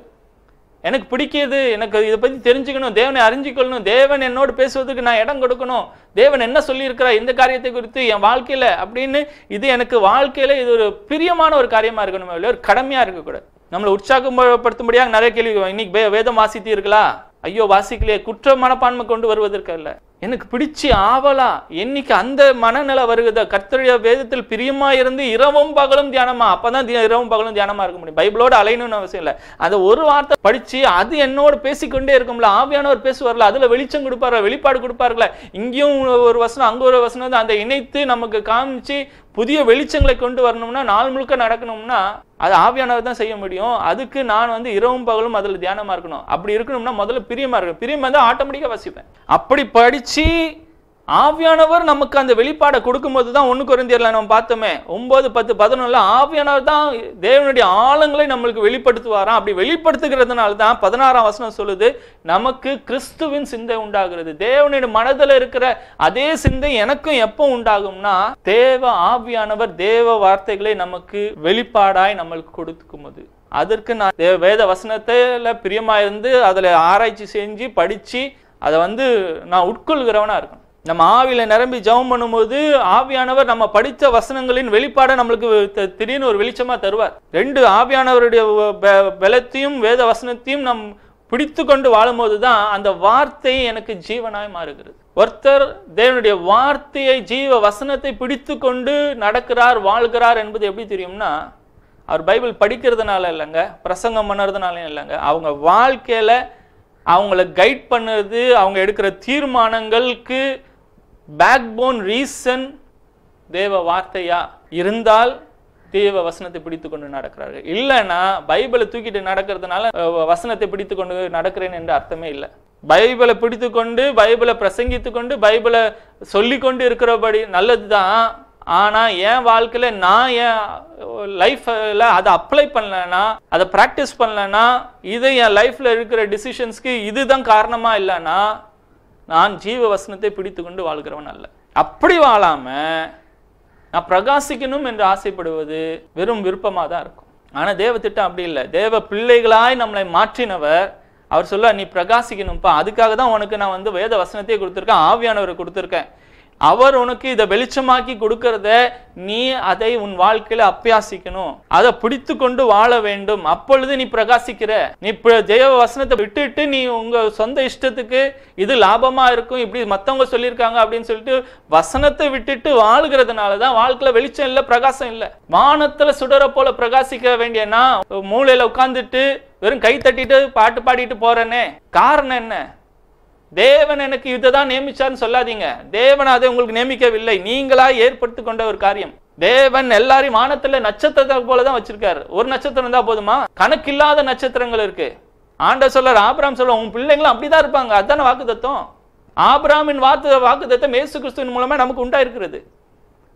எனக்கு பிடிக்கிறது எனக்கு இதை பற்றி தெரிஞ்சுக்கணும் தேவனை அறிஞ்சிக்கொள்ளணும் தேவன் என்னோடு பேசுவதுக்கு நான் இடம் கொடுக்கணும் தேவன் என்ன சொல்லியிருக்கிறா இந்த காரியத்தை குறித்து என் வாழ்க்கையில் அப்படின்னு இது எனக்கு வாழ்க்கையில் இது ஒரு பிரியமான ஒரு காரியமாக இருக்கணுமே இல்லை ஒரு கடமையாக இருக்கக்கூடாது நம்மளை உற்சாகப்படுத்தும்படியாக நிறைய கேள்வி இன்னைக்கு வேதம் இருக்கலாம் ஐயோ வாசிக்கலையே குற்ற மனப்பான்மை கொண்டு வருவதற்கு அல்ல எனக்கு பிடிச்சி ஆவலா என்னைக்கு அந்த மனநிலை வருகுதோ கர்த்தருடைய வேதத்தில் பிரியமா இருந்து இரவும் பகலும் தியானமா அப்பதான் இரவும் பகலும் தியானமா இருக்க முடியும் பைபிளோடு அலையணும்னு அவசியம் இல்லை அதை ஒரு வார்த்தை படிச்சு அது என்னோட பேசிக்கொண்டே இருக்கும்ல ஆவியானவர் பேசுவார்ல அதுல வெளிச்சம் கொடுப்பார்கள் வெளிப்பாடு கொடுப்பார்ல இங்கேயும் ஒரு வசனம் அங்க ஒரு வசனம் அதை இணைத்து நமக்கு காமிச்சு புதிய வெளிச்சங்களை கொண்டு வரணும்னா நாள் முழுக்க நடக்கணும்னா அது ஆவியானவர் தான் செய்ய முடியும் அதுக்கு நான் வந்து இரவும் பகலும் அதில் தியானமாக இருக்கணும் அப்படி இருக்கணும்னா முதல்ல பிரியமாக இருக்கணும் பிரியமாக தான் ஆட்டோமேட்டிக்காக வசிப்பேன் அப்படி படித்து ஆவியானவர் நமக்கு அந்த வெளிப்பாடை கொடுக்கும்போது தான் ஒன்று குறைந்தியரில் நம்ம பார்த்தோமே ஒன்பது பத்து பதினொன்றில் ஆவியானவர் தான் தேவனுடைய ஆழங்களை நம்மளுக்கு வெளிப்படுத்துவாராம் அப்படி வெளிப்படுத்துகிறதுனால தான் பதினாறாம் வசனம் சொல்லுது நமக்கு கிறிஸ்துவின் சிந்தை உண்டாகிறது தேவனுடைய மனதில் இருக்கிற அதே சிந்தை எனக்கும் எப்போ உண்டாகும்னா தேவ ஆவியானவர் தேவ வார்த்தைகளை நமக்கு வெளிப்பாடாய் நம்மளுக்கு கொடுத்துக்கும்போது போது அதற்கு நான் வேத வசனத்தில் பிரியமாக இருந்து அதில் ஆராய்ச்சி செஞ்சு படித்து அதை வந்து நான் உட்கொள்கிறவனாக இருக்கணும் நம்ம ஆவியில் நிரம்பி ஜெபம் பண்ணும்போது ஆவியானவர் நம்ம படித்த வசனங்களின் வெளிப்பாடை நம்மளுக்கு திடீர்னு ஒரு வெளிச்சமாக தருவார் ரெண்டு ஆவியானவருடைய பலத்தையும் வேத வசனத்தையும் நம் பிடித்து கொண்டு வாழும்போது தான் அந்த வார்த்தை எனக்கு ஜீவனாய் மாறுகிறது ஒருத்தர் தேவனுடைய வார்த்தையை ஜீவ வசனத்தை பிடித்து கொண்டு நடக்கிறார் வாழ்கிறார் என்பது எப்படி தெரியும்னா அவர் பைபிள் படிக்கிறதுனால இல்லைங்க பிரசங்கம் பண்ணுறதுனால இல்லைங்க அவங்க வாழ்க்கையில் அவங்கள கைட் பண்ணுறது அவங்க எடுக்கிற தீர்மானங்களுக்கு பேக்போன் ரீசன் தேவ வார்த்தையா இருந்தால் தேவ வசனத்தை பிடித்து கொண்டு நடக்கிறார்கள் இல்லைன்னா பைபிளை தூக்கிட்டு நடக்கிறதுனால வசனத்தை பிடித்து கொண்டு நடக்கிறேன் என்று அர்த்தமே இல்லை பைபிளை பிடித்து கொண்டு பைபிளை பிரசங்கித்து கொண்டு பைபிளை சொல்லி கொண்டு இருக்கிறபடி நல்லது தான் ஆனால் என் வாழ்க்கையில் நான் என் லைஃப்பில் அதை அப்ளை பண்ணலன்னா அதை ப்ராக்டிஸ் பண்ணலன்னா இதை என் லைஃப்பில் இருக்கிற டிசிஷன்ஸ்க்கு இதுதான் காரணமாக இல்லைன்னா நான் ஜீவ வசனத்தை பிடித்து கொண்டு வாழ்கிறவன் அல்ல அப்படி வாழாமல் நான் பிரகாசிக்கணும் என்று ஆசைப்படுவது வெறும் விருப்பமாக தான் இருக்கும் ஆனால் தேவ திட்டம் அப்படி இல்லை தேவ பிள்ளைகளாய் நம்மளை மாற்றினவர் அவர் சொல்ல நீ பிரகாசிக்கணும்ப்பா அதுக்காக தான் உனக்கு நான் வந்து வேத வசனத்தையே கொடுத்துருக்கேன் ஆவியானவரை கொடுத்துருக்கேன் அவர் உனக்கு இதை வெளிச்சமாக்கி கொடுக்கறத நீ அதை உன் வாழ்க்கையில அப்பியாசிக்கணும் அதை பிடித்து கொண்டு வாழ வேண்டும் அப்பொழுது நீ பிரகாசிக்கிற நீ ஜெய வசனத்தை விட்டுட்டு நீ உங்க சொந்த இஷ்டத்துக்கு இது லாபமா இருக்கும் இப்படி மத்தவங்க சொல்லியிருக்காங்க அப்படின்னு சொல்லிட்டு வசனத்தை விட்டுட்டு வாழ்கிறதுனாலதான் வாழ்க்கையில வெளிச்சம் இல்லை பிரகாசம் இல்லை வானத்துல சுடர போல பிரகாசிக்க வேண்டியனா மூளையில உட்காந்துட்டு வெறும் கை தட்டிட்டு பாட்டு பாடிட்டு போறேனே காரணம் என்ன தேவன் எனக்கு இதை தான் நியமிச்சார்னு சொல்லாதீங்க தேவன் அதை உங்களுக்கு நியமிக்கவில்லை நீங்களா ஏற்படுத்தி கொண்ட ஒரு காரியம் தேவன் எல்லாரையும் வானத்துல நட்சத்திரத்தை போல தான் வச்சிருக்காரு ஒரு நட்சத்திரம் தான் போதுமா கணக்கில்லாத நட்சத்திரங்கள் இருக்கு ஆண்ட சொல்றார் ஆபிராம் சொல்ல உன் பிள்ளைங்களும் அப்படிதான் இருப்பாங்க அதுதானே வாக்கு தத்துவம் ஆபிராமின் வாக்கு வாக்கு தத்துவம் ஏசு கிறிஸ்துவின் மூலமா நமக்கு உண்டாயிருக்கிறது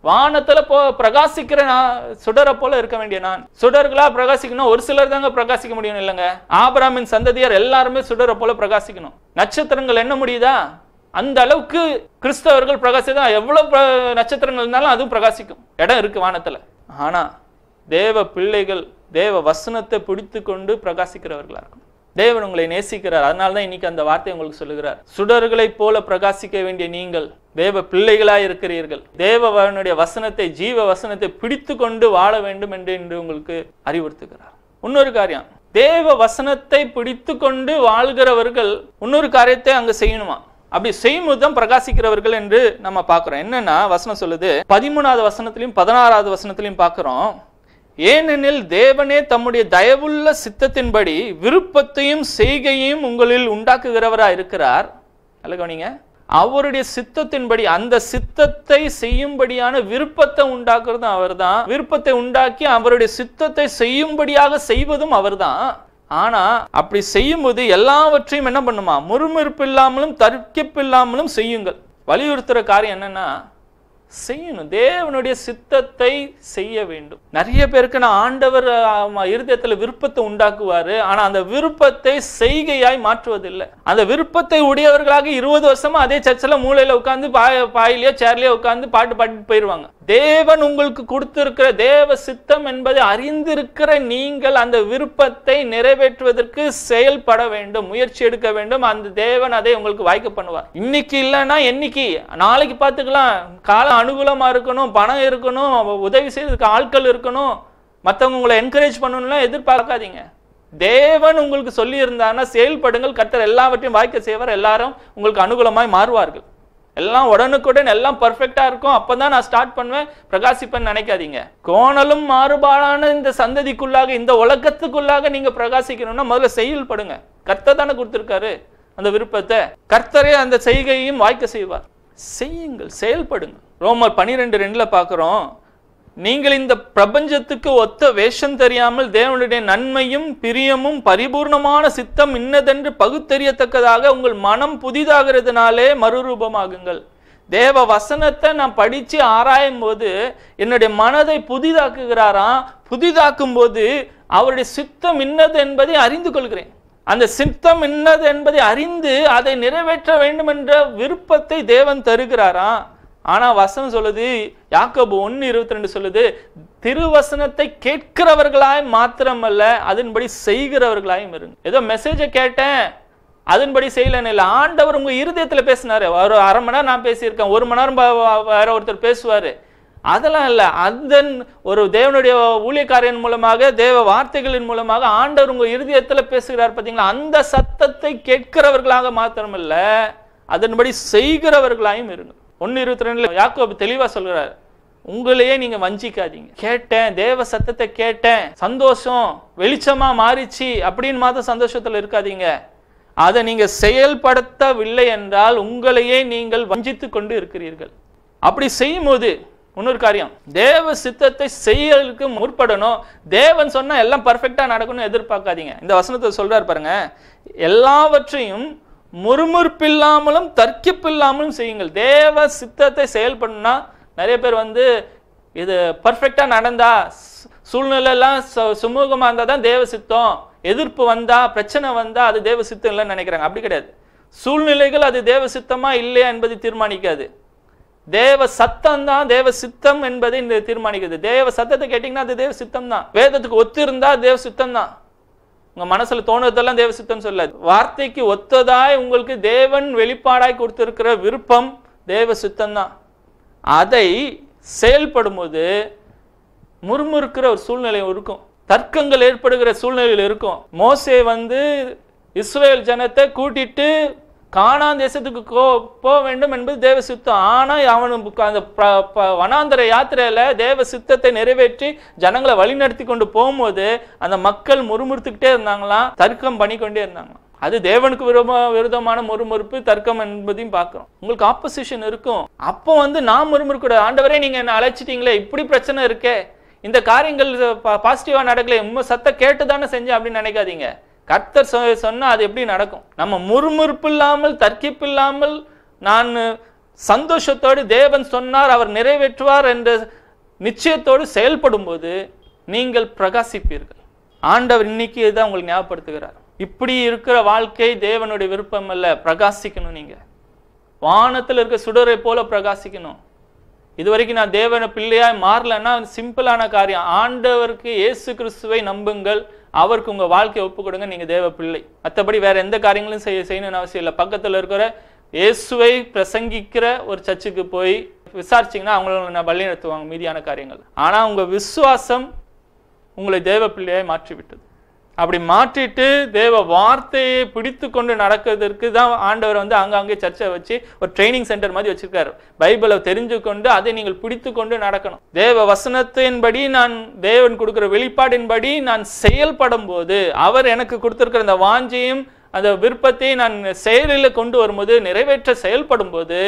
வானத்துல போ பிரகாசிக்கிற நான் சுடரை போல இருக்க வேண்டிய நான் சுடர்களா பிரகாசிக்கணும் ஒரு சிலர் தாங்க பிரகாசிக்க முடியும் இல்லைங்க ஆபராமின் சந்ததியார் எல்லாருமே சுடரை போல பிரகாசிக்கணும் நட்சத்திரங்கள் என்ன முடியுதா அந்த அளவுக்கு கிறிஸ்தவர்கள் பிரகாசிதா எவ்வளவு நட்சத்திரங்கள் இருந்தாலும் அதுவும் பிரகாசிக்கும் இடம் இருக்கு வானத்துல ஆனா தேவ பிள்ளைகள் தேவ வசனத்தை பிடித்து கொண்டு பிரகாசிக்கிறவர்களா இருக்கும் தேவன் உங்களை நேசிக்கிறார் அதனால தான் இன்னைக்கு அந்த வார்த்தை உங்களுக்கு சொல்லுகிறார் சுடர்களைப் போல பிரகாசிக்க வேண்டிய நீங்கள் தேவ பிள்ளைகளா இருக்கிறீர்கள் தேவனுடைய வசனத்தை ஜீவ வசனத்தை பிடித்து கொண்டு வாழ வேண்டும் என்று இன்று உங்களுக்கு அறிவுறுத்துகிறார் இன்னொரு காரியம் தேவ வசனத்தை பிடித்து கொண்டு வாழ்கிறவர்கள் இன்னொரு காரியத்தை அங்க செய்யணுமா அப்படி செய்யும் தான் பிரகாசிக்கிறவர்கள் என்று நம்ம பார்க்கிறோம் என்னன்னா வசனம் சொல்லுது பதிமூணாவது வசனத்திலையும் பதினாறாவது வசனத்திலையும் பாக்குறோம் ஏனெனில் தேவனே தம்முடைய தயவுள்ள சித்தத்தின்படி விருப்பத்தையும் செய்கையையும் உங்களில் உண்டாக்குகிறவராக இருக்கிறார் அல்ல கவனிங்க அவருடைய சித்தத்தின்படி அந்த சித்தத்தை செய்யும்படியான விருப்பத்தை உண்டாக்குறதும் அவர் தான் விருப்பத்தை உண்டாக்கி அவருடைய சித்தத்தை செய்யும்படியாக செய்வதும் அவர் தான் ஆனா அப்படி செய்யும்போது எல்லாவற்றையும் என்ன பண்ணுமா முறுமுறுப்பு இல்லாமலும் தர்க்கிப்பு இல்லாமலும் செய்யுங்கள் வலியுறுத்துற காரியம் என்னன்னா செய்யணும் தேவனுடைய சித்தத்தை செய்ய வேண்டும் நிறைய பேருக்கு நான் ஆண்டவர் இருதயத்தில் விருப்பத்தை உண்டாக்குவார் ஆனால் அந்த விருப்பத்தை செய்கையாய் மாற்றுவதில்லை அந்த விருப்பத்தை உடையவர்களாக இருபது வருஷமா அதே சர்ச்சில் மூளையில உட்காந்து பாய் பாயிலையோ சேர்லையோ உட்காந்து பாட்டு பாட்டு போயிடுவாங்க தேவன் உங்களுக்கு கொடுத்திருக்கிற தேவ சித்தம் என்பதை அறிந்திருக்கிற நீங்கள் அந்த விருப்பத்தை நிறைவேற்றுவதற்கு செயல்பட வேண்டும் முயற்சி எடுக்க வேண்டும் அந்த தேவன் அதை உங்களுக்கு வாய்க்க பண்ணுவார் இன்னைக்கு இல்லைன்னா என்னைக்கு நாளைக்கு பார்த்துக்கலாம் காலம் அனுகூலமா இருக்கணும் பணம் இருக்கணும் உதவி செய்யறதுக்கு ஆட்கள் இருக்கணும் மற்றவங்க உங்களை என்கரேஜ் பண்ணணும்லாம் எதிர்பார்க்காதீங்க தேவன் உங்களுக்கு சொல்லி செயல்படுங்கள் கத்தர் எல்லாவற்றையும் வாய்க்க செய்வார் எல்லாரும் உங்களுக்கு அனுகூலமாய் மாறுவார்கள் எல்லாம் உடனுக்குடன் எல்லாம் பர்ஃபெக்டாக இருக்கும் அப்போ தான் நான் ஸ்டார்ட் பண்ணுவேன் பிரகாசிப்பேன்னு நினைக்காதீங்க கோணலும் மாறுபாடான இந்த சந்ததிக்குள்ளாக இந்த உலகத்துக்குள்ளாக நீங்கள் பிரகாசிக்கணும்னா முதல்ல படுங்க கர்த்தர் தானே கொடுத்துருக்காரு அந்த விருப்பத்தை கர்த்தரே அந்த செய்கையும் வாய்க்க செய்வார் செய்யுங்கள் செயல்படுங்க ரோமர் பனிரெண்டு ரெண்டில் பார்க்குறோம் நீங்கள் இந்த பிரபஞ்சத்துக்கு ஒத்த வேஷம் தெரியாமல் தேவனுடைய நன்மையும் பிரியமும் பரிபூர்ணமான சித்தம் இன்னதென்று பகுத்தறியத்தக்கதாக உங்கள் மனம் புதிதாகிறதுனாலே மறுரூபமாகுங்கள் தேவ வசனத்தை நான் படித்து ஆராயும் போது என்னுடைய மனதை புதிதாக்குகிறாராம் புதிதாக்கும் போது அவருடைய சித்தம் இன்னது என்பதை அறிந்து கொள்கிறேன் அந்த சித்தம் இன்னது என்பதை அறிந்து அதை நிறைவேற்ற வேண்டும் என்ற விருப்பத்தை தேவன் தருகிறாராம் ஆனால் வசனம் சொல்லுது யாக்கோபு ஒன்று இருபத்தி ரெண்டு சொல்லுது திருவசனத்தை கேட்கிறவர்களாய் மாத்திரமல்ல அதன்படி செய்கிறவர்களாயும் இருங்க ஏதோ மெசேஜை கேட்டேன் அதன்படி செய்யலன்னு இல்லை ஆண்டவர் உங்கள் இருதயத்தில் பேசினார் ஒரு அரை மணி நேரம் நான் பேசியிருக்கேன் ஒரு மணி நேரம் வேற ஒருத்தர் பேசுவார் அதெல்லாம் இல்லை அதன் ஒரு தேவனுடைய ஊழியக்காரன் மூலமாக தேவ வார்த்தைகளின் மூலமாக ஆண்டவர் உங்கள் இருதயத்தில் பேசுகிறார் பார்த்தீங்களா அந்த சத்தத்தை கேட்கிறவர்களாக மாத்திரமில்லை அதன்படி செய்கிறவர்களாயும் இருங்க ஒன்று இருபத்தி ரெண்டில் யாக்கோபு தெளிவாக சொல்கிறார் உங்களையே நீங்க வஞ்சிக்காதீங்க கேட்டேன் தேவ சத்தத்தை கேட்டேன் சந்தோஷம் வெளிச்சமா மாறிச்சு அப்படின்னு மாதிரி சந்தோஷத்துல இருக்காதீங்க அதை நீங்க செயல்படுத்தவில்லை என்றால் உங்களையே நீங்கள் வஞ்சித்து கொண்டு இருக்கிறீர்கள் அப்படி செய்யும் போது இன்னொரு காரியம் தேவ சித்தத்தை செய்யலுக்கு முற்படணும் தேவன் சொன்னா எல்லாம் பர்ஃபெக்டா நடக்கணும்னு எதிர்பார்க்காதீங்க இந்த வசனத்தை சொல்றாரு பாருங்க எல்லாவற்றையும் முறுமுறுப்பில்லாமலும் தர்க்கிப்பில்லாமலும் செய்யுங்கள் தேவ சித்தத்தை செயல்படணும்னா நிறைய பேர் வந்து இது பர்ஃபெக்டாக நடந்தா சூழ்நிலைலாம் சுமூகமாக இருந்தால் தான் தேவ சித்தம் எதிர்ப்பு வந்தால் பிரச்சனை வந்தால் அது தேவ சித்தம் இல்லைன்னு நினைக்கிறாங்க அப்படி கிடையாது சூழ்நிலைகள் அது தேவ சித்தமா இல்லையா என்பதை தீர்மானிக்காது தேவ சத்தம் தான் தேவ சித்தம் என்பதை இந்த தீர்மானிக்கிறது தேவ சத்தத்தை கேட்டிங்கன்னா அது தேவ சித்தம் தான் வேதத்துக்கு ஒத்து இருந்தால் தேவ சித்தம் தான் உங்க மனசுல தோணுறதெல்லாம் தேவ சித்தம் சொல்ல வார்த்தைக்கு ஒத்ததாய் உங்களுக்கு தேவன் வெளிப்பாடாய் கொடுத்திருக்கிற விருப்பம் தேவ சித்தம் தான் அதை செயல்படும் போது முறுமுறுக்கிற ஒரு சூழ்நிலை இருக்கும் தர்க்கங்கள் ஏற்படுகிற சூழ்நிலையில் இருக்கும் மோசே வந்து இஸ்ரேல் ஜனத்தை கூட்டிட்டு காணாந்தேசத்துக்கு தேசத்துக்கு கோ போக வேண்டும் என்பது தேவ சித்தம் ஆனால் அவன் அந்த வனாந்திர யாத்திரையில் தேவ சித்தத்தை நிறைவேற்றி ஜனங்களை வழிநடத்தி கொண்டு போகும்போது அந்த மக்கள் முறுமுறுத்துக்கிட்டே இருந்தாங்களாம் தர்க்கம் பண்ணிக்கொண்டே இருந்தாங்களாம் அது தேவனுக்கு விரோத விரோதமான முறுமுறுப்பு தர்க்கம் என்பதையும் பார்க்குறோம் உங்களுக்கு ஆப்போசிஷன் இருக்கும் அப்போ வந்து நான் முறுமுறுக்கூடாது ஆண்டவரே நீங்கள் என்ன அழைச்சிட்டீங்களே இப்படி பிரச்சனை இருக்கே இந்த காரியங்கள் பாசிட்டிவாக நடக்கல உண்மை சத்த கேட்டு தானே செஞ்சேன் அப்படின்னு நினைக்காதீங்க கர்த்தர் சொன்னால் அது எப்படி நடக்கும் நம்ம முறுமுறுப்பு இல்லாமல் தர்க்கிப்பு இல்லாமல் நான் சந்தோஷத்தோடு தேவன் சொன்னார் அவர் நிறைவேற்றுவார் என்ற நிச்சயத்தோடு செயல்படும் போது நீங்கள் பிரகாசிப்பீர்கள் ஆண்டவர் இன்னைக்கு இதுதான் உங்களுக்கு ஞாபகப்படுத்துகிறார் இப்படி இருக்கிற வாழ்க்கை தேவனுடைய விருப்பம் அல்ல பிரகாசிக்கணும் நீங்கள் வானத்தில் இருக்க சுடரை போல பிரகாசிக்கணும் இது வரைக்கும் நான் தேவனை பிள்ளையாக மாறலன்னா சிம்பிளான காரியம் ஆண்டவருக்கு இயேசு கிறிஸ்துவை நம்புங்கள் அவருக்கு உங்கள் வாழ்க்கையை ஒப்பு கொடுங்க நீங்கள் தேவ பிள்ளை மற்றபடி வேறு எந்த காரியங்களும் செய்ய செய்யணும்னு அவசியம் இல்லை பக்கத்தில் இருக்கிற இயேசுவை பிரசங்கிக்கிற ஒரு சர்ச்சுக்கு போய் விசாரிச்சிங்கன்னா அவங்கள நான் வழி நடத்துவாங்க மீதியான காரியங்கள் ஆனால் உங்கள் விசுவாசம் உங்களை தேவ பிள்ளையை மாற்றிவிட்டது அப்படி மாற்றிட்டு தேவ வார்த்தையை பிடித்து கொண்டு நடக்கிறதுக்கு தான் ஆண்டவர் வந்து அங்கங்கே சர்ச்சை வச்சு ஒரு ட்ரைனிங் சென்டர் மாதிரி வச்சிருக்காரு பைபிளை தெரிஞ்சு கொண்டு அதை நீங்கள் பிடித்து கொண்டு நடக்கணும் தேவ வசனத்தின்படி நான் தேவன் கொடுக்குற வெளிப்பாடின்படி நான் செயல்படும் போது அவர் எனக்கு கொடுத்துருக்கிற அந்த வாஞ்சியும் அந்த விருப்பத்தை நான் செயலில் கொண்டு வரும்போது நிறைவேற்ற செயல்படும் போது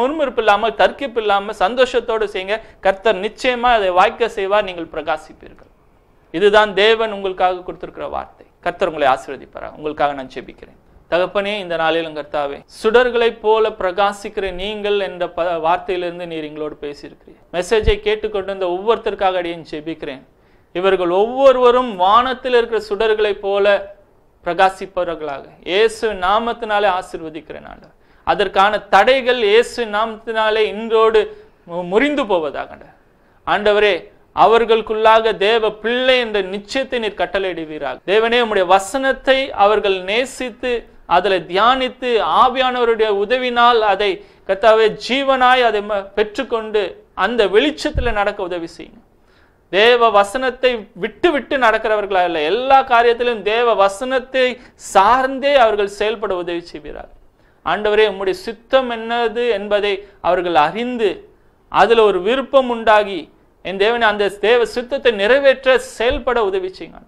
முன்முறுப்பு இல்லாமல் தர்க்கிப்பு இல்லாமல் சந்தோஷத்தோடு செய்யுங்க கர்த்தர் நிச்சயமாக அதை வாய்க்க செய்வார் நீங்கள் பிரகாசிப்பீர்கள் இதுதான் தேவன் உங்களுக்காக கொடுத்திருக்கிற வார்த்தை கர்த்தர் உங்களை ஆசீர்வதிப்பாராக உங்களுக்காக நான் செபிக்கிறேன் தகப்பனே இந்த நாளிலும் கர்த்தாவே சுடர்களைப் போல பிரகாசிக்கிற நீங்கள் என்ற ப வார்த்தையிலிருந்து நீர் எங்களோடு பேசியிருக்கிறீர் மெசேஜை கேட்டுக்கொண்டு இந்த ஒவ்வொருத்தருக்காக அடியேன் செபிக்கிறேன் இவர்கள் ஒவ்வொருவரும் வானத்தில் இருக்கிற சுடர்களைப் போல பிரகாசிப்பவர்களாக இயேசு நாமத்தினாலே ஆசிர்வதிக்கிறேன் நான் அதற்கான தடைகள் இயேசு நாமத்தினாலே இன்றோடு முறிந்து போவதாக ஆண்டவரே அவர்களுக்குள்ளாக தேவ பிள்ளை என்ற நிச்சயத்தை நீர் கட்டளையிடுவீராக தேவனே உம்முடைய வசனத்தை அவர்கள் நேசித்து அதில் தியானித்து ஆவியானவருடைய உதவினால் அதை கத்தாவே ஜீவனாய் அதை பெற்றுக்கொண்டு அந்த வெளிச்சத்தில் நடக்க உதவி செய்யுங்க தேவ வசனத்தை விட்டு விட்டு நடக்கிறவர்களா இல்லை எல்லா காரியத்திலும் தேவ வசனத்தை சார்ந்தே அவர்கள் செயல்பட உதவி செய்கிறார்கள் ஆண்டவரே உம்முடைய சித்தம் என்னது என்பதை அவர்கள் அறிந்து அதில் ஒரு விருப்பம் உண்டாகி என் தேவனை அந்த தேவ சித்தத்தை நிறைவேற்ற செயல்பட உதவி செய்யுங்க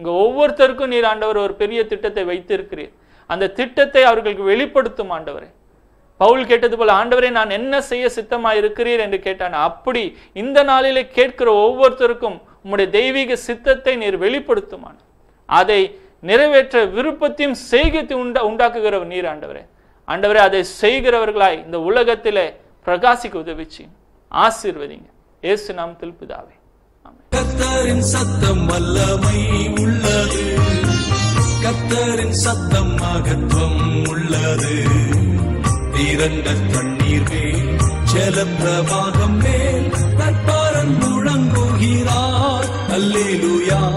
இங்கே ஒவ்வொருத்தருக்கும் நீர் ஆண்டவர் ஒரு பெரிய திட்டத்தை வைத்திருக்கிறீர் அந்த திட்டத்தை அவர்களுக்கு வெளிப்படுத்தும் ஆண்டவரே பவுல் கேட்டது போல ஆண்டவரே நான் என்ன செய்ய சித்தமா இருக்கிறீர் என்று கேட்டான் அப்படி இந்த நாளிலே கேட்கிற ஒவ்வொருத்தருக்கும் உம்முடைய தெய்வீக சித்தத்தை நீர் வெளிப்படுத்துமான அதை நிறைவேற்ற விருப்பத்தையும் செய்கத்தை உண்டா உண்டாக்குகிற நீர் ஆண்டவரே ஆண்டவரே அதை செய்கிறவர்களாய் இந்த உலகத்திலே பிரகாசிக்க உதவிச்சு ஆசீர்வதிங்க இயேசு நாமத்தில் பிதாவே கத்தரின் சத்தம் வல்லமை உள்ளது கத்தரின் சத்தம் மகத்துவம் உள்ளது இரண்ட தண்ணீர் மேல் ஜல மேல் தட்பாரன் முழங்குகிறார் அல்லேலூயா